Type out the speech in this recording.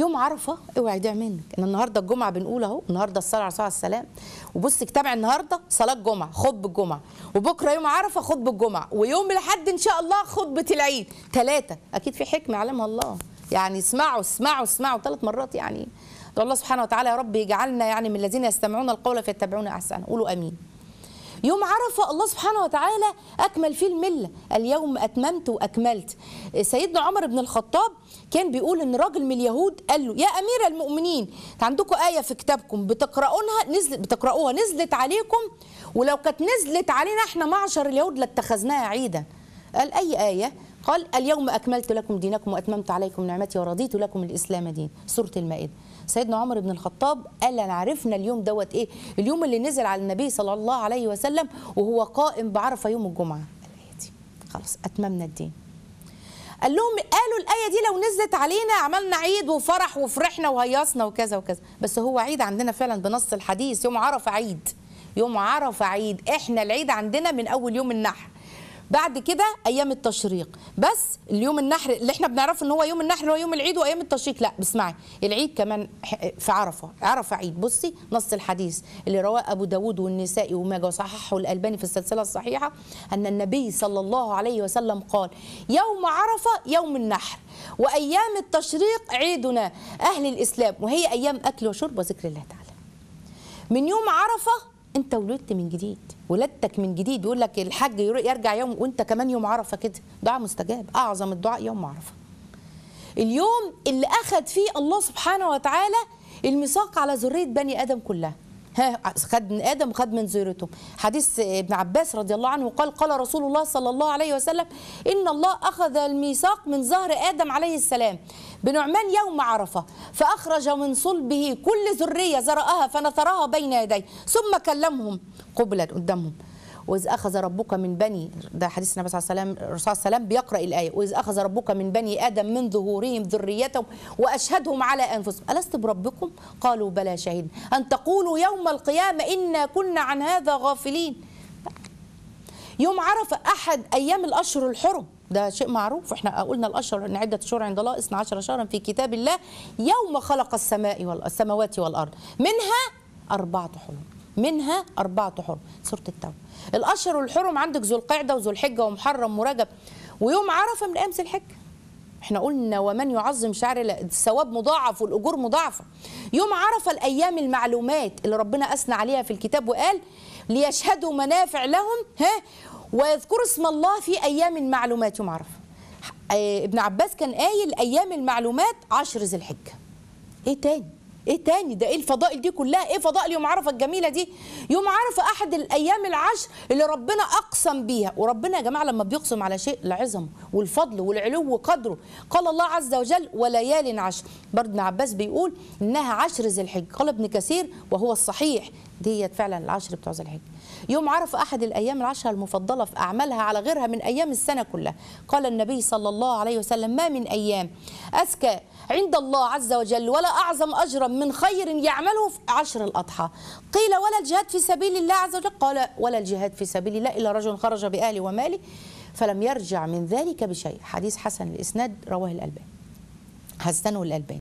يوم عرفه اوعى يضيع منك انا النهارده الجمعه بنقول اهو النهارده الصلاه على الرسول عليه السلام وبص الجامع النهارده صلاه جمعه خطبه الجمعه وبكره يوم عرفه خطبه الجمعه ويوم الاحد ان شاء الله خطبه العيد ثلاثه اكيد في حكمه يعلمها الله يعني اسمعوا اسمعوا اسمعوا ثلاث مرات يعني الله سبحانه وتعالى يا رب يجعلنا يعني من الذين يستمعون القول فيتبعون احسنه قولوا امين يوم عرفة الله سبحانه وتعالى أكمل فيه الملة اليوم أتممت وأكملت سيدنا عمر بن الخطاب كان بيقول إن راجل من اليهود قال له يا أمير المؤمنين عندكم آية في كتابكم بتقرؤونها نزل بتقرؤوها نزلت عليكم ولو كانت نزلت علينا احنا معشر اليهود لاتخذناها عيدا قال أي آية قال اليوم أكملت لكم دينكم وأتممت عليكم نعمتي ورضيت لكم الإسلام دين سورة المائدة سيدنا عمر بن الخطاب قال أنا عرفنا اليوم دوت إيه اليوم اللي نزل على النبي صلى الله عليه وسلم وهو قائم بعرفة يوم الجمعة خلاص أتممنا الدين قال لهم قالوا الآية دي لو نزلت علينا عملنا عيد وفرح وفرحنا وهيصنا وكذا وكذا بس هو عيد عندنا فعلا بنص الحديث يوم عرفة عيد يوم عرفة عيد احنا العيد عندنا من أول يوم النحر بعد كده ايام التشريق بس اليوم النحر اللي احنا بنعرفه ان هو يوم النحر هو يوم العيد وايام التشريق لا بسمعي العيد كمان في عرفه عرفه عيد بصي نص الحديث اللي رواه ابو داود والنسائي وما صححه الالباني في السلسله الصحيحه ان النبي صلى الله عليه وسلم قال يوم عرفه يوم النحر وايام التشريق عيدنا اهل الاسلام وهي ايام اكل وشرب وذكر الله تعالى من يوم عرفه انت ولدت من جديد ولادتك من جديد يقول لك الحج يرجع يوم وانت كمان يوم عرفه كده دعاء مستجاب اعظم الدعاء يوم عرفه اليوم اللي اخذ فيه الله سبحانه وتعالى الميثاق على ذريه بني ادم كلها ها خد من ادم خد من ذريتهم حديث ابن عباس رضي الله عنه قال قال رسول الله صلى الله عليه وسلم ان الله اخذ الميثاق من ظهر ادم عليه السلام بنعمان يوم عرفه فأخرج من صلبه كل ذرية زرأها فنثرها بين يديه ثم كلمهم قبلا قدامهم وإذ أخذ ربك من بني ده حديث النبي صلى الله عليه وسلم بيقرأ الآية وإذ أخذ ربك من بني آدم من ظهورهم ذريتهم وأشهدهم على أنفسهم ألست بربكم قالوا بلى شهدنا أن تقولوا يوم القيامة إنا كنا عن هذا غافلين يوم عرفة أحد أيام الأشهر الحرم ده شيء معروف احنا قلنا الاشهر ان عده شهور عند الله 12 شهرا في كتاب الله يوم خلق السماء والسماوات والارض منها اربعه حرم منها اربعه حرم سوره التوبه الاشهر الحرم عندك ذو القعده وذو الحجه ومحرم ورجب ويوم عرفه من ايام ذي الحجه احنا قلنا ومن يعظم شعر الثواب مضاعف والاجور مضاعفه يوم عرفه الايام المعلومات اللي ربنا اثنى عليها في الكتاب وقال ليشهدوا منافع لهم ها ويذكر اسم الله في أيام المعلومات يوم عرفة آه، ابن عباس كان قايل أيام المعلومات عشر ذي الحجة إيه تاني؟ إيه تاني؟ ده إيه الفضائل دي كلها؟ إيه فضائل يوم عرفة الجميلة دي؟ يوم عرفة أحد الأيام العشر اللي ربنا أقسم بيها وربنا يا جماعة لما بيقسم على شيء العظم والفضل والعلو وقدره قال الله عز وجل وليال عشر برضه ابن عباس بيقول إنها عشر ذي الحجة قال ابن كثير وهو الصحيح ديت فعلا العشر بتوع ذي الحجه يوم عرف احد الايام العشر المفضله في اعمالها على غيرها من ايام السنه كلها قال النبي صلى الله عليه وسلم ما من ايام أزكى عند الله عز وجل ولا أعظم أجرا من خير يعمله في عشر الأضحى قيل ولا الجهاد في سبيل الله عز وجل قال ولا الجهاد في سبيل الله إلا رجل خرج بأهله وماله فلم يرجع من ذلك بشيء حديث حسن الإسناد رواه الألباني حسنه الألباني